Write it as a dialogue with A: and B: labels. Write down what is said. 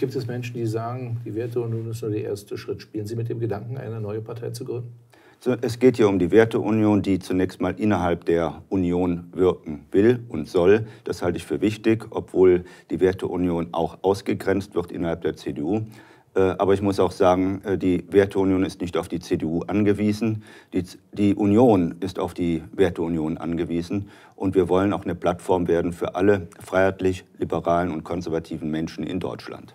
A: gibt es Menschen, die sagen, die Werteunion ist nur der erste Schritt. Spielen Sie mit dem Gedanken, eine neue Partei zu gründen?
B: Es geht hier um die Werteunion, die zunächst mal innerhalb der Union wirken will und soll. Das halte ich für wichtig, obwohl die Werteunion auch ausgegrenzt wird innerhalb der CDU. Äh, aber ich muss auch sagen, äh, die Werteunion ist nicht auf die CDU angewiesen. Die, die, Union ist auf die Werteunion angewiesen. Und wir wollen auch eine Plattform werden für alle freiheitlich, liberalen und konservativen Menschen in Deutschland.